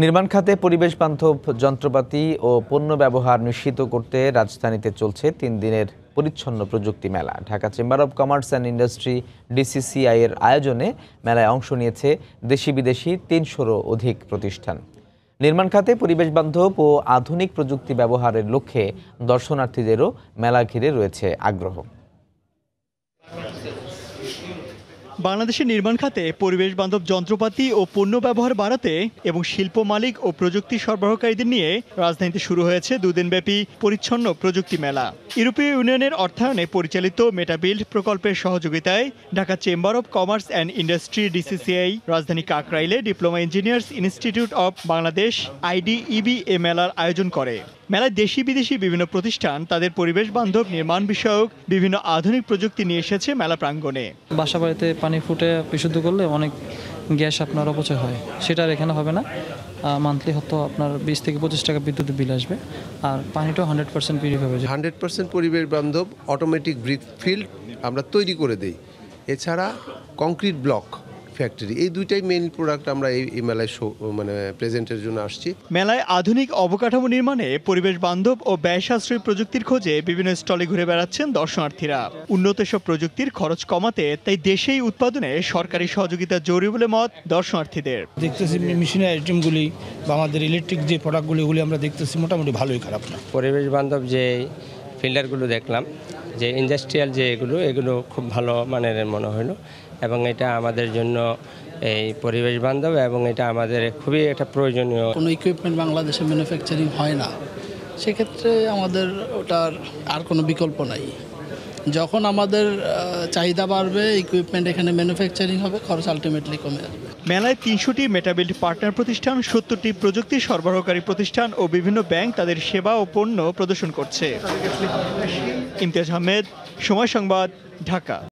নির্মাণ খাতে পরিবেশ বান্ধব যন্ত্রপাতি ও পণ্য ব্যবহার নিশ্চিত করতে রাজধানীতে চলছে তিন দিনের পরিচ্ছন্ন প্রযুক্তি মেলা Dhaka chamber of commerce and industry DCCI এর আয়োজনে মেলায় অংশ নিয়েছে দেশি বিদেশি তিনশোরও অধিক প্রতিষ্ঠান নির্মাণ খাতে পরিবেশ বান্ধব ও আধুনিক প্রযুক্তি ব্যবহারের লক্ষ্যে দর্শনার্থীদেরও মেলা ঘিরে রয়েছে আগ্রহ বাংলাদেশের নির্মাণ খাতে পরিবেশ বান্ধব যন্ত্রপাতি ও পণ্য ব্যবহার বাড়াতে এবং শিল্প মালিক ও প্রযুক্তি সরবরাহকারীদের নিয়ে রাজধানীতে শুরু হয়েছে দুদিনব্যাপী পরিচ্ছন্ন প্রযুক্তি মেলা ইউরোপীয় ইউনিয়নের অর্থায়নে পরিচালিত মেটাবিল্ড প্রকল্পের সহযোগিতায় Dhaka chamber of commerce and industry DCCI রাজধানী কাকরাইলে diploma engineers institute of Bangladesh IDEB এ মেলার আয়োজন করে মেলায় দেশি বিদেশি বিভিন্ন প্রতিষ্ঠান তাদের পরিবেশ বান্ধব নির্মাণ বিষয়ক বিভিন্ন আধুনিক প্রযুক্তি নিয়ে এসেছে মেলা প্রাঙ্গণে বাসা পানি ফুটে বিশুদ্ধ করলে অনেক গ্যাস আপনার অপচয় হয় সেটা আর এখানে হবে না মান্থলি হয়তো আপনার বিশ থেকে পঁচিশ টাকা বিদ্যুৎ বিল আসবে আর পানিটাও হান্ড্রেড পার্সেন্ট পিউরি হবে হান্ড্রেড পার্সেন্ট পরিবেশ বান্ধব অটোমেটিক ব্রিক ফিল্ড আমরা তৈরি করে দিই এছাড়া কংক্রিট ব্লক ফ্যাক্টরি এই দুইটাই মেইন প্রোডাক্ট আমরা এই মেলায় মানে প্রেজেন্টের জন্য আসছি মেলায় আধুনিক অবকাঠামো নির্মাণে পরিবেশ বান্ধব ও ব্যয় সাশ্রয়ী প্রযুক্তির খোঁজে বিভিন্ন স্টলে ঘুরে বেড়াচ্ছেন দর্শনার্থীরা উন্নত সব প্রযুক্তির খরচ কমাতে তাই দেশেই উৎপাদনে সরকারি সহযোগিতা জরুরি বলে মত দর্শনার্থীদের দেখতেছি মেশিনের আইটেমগুলি বা আমাদের ইলেকট্রিক যে প্রোডাক্টগুলি ওগুলি আমরা দেখতেছি মোটামুটি ভালোই খারাপ না পরিবেশ বান্ধব যে ফিল্ডারগুলো দেখলাম যে ইন্ডাস্ট্রিয়াল যে এগুলো এগুলো খুব ভালো মানের মনে হলো এবং এটা আমাদের জন্য এই পরিবেশ বান্ধব এবং এটা আমাদের খুবই একটা প্রয়োজনীয় কোনো ইকুইপমেন্ট বাংলাদেশে ম্যানুফ্যাকচারিং হয় না সেক্ষেত্রে আমাদের ওটার আর কোনো বিকল্প নাই যখন আমাদের চাহিদা বাড়বে ইকুইপমেন্ট এখানে ম্যানুফ্যাকচারিং হবে খরচ আলটিমেটলি কমে আসবে মেলায় তিনশোটি মেটাবিল্ড পার্টনার প্রতিষ্ঠান সত্তরটি প্রযুক্তি সরবরাহকারী প্রতিষ্ঠান ও বিভিন্ন ব্যাংক তাদের সেবা ও পণ্য প্রদর্শন করছে ইমতিয়াজ আহমেদ সময় সংবাদ ঢাকা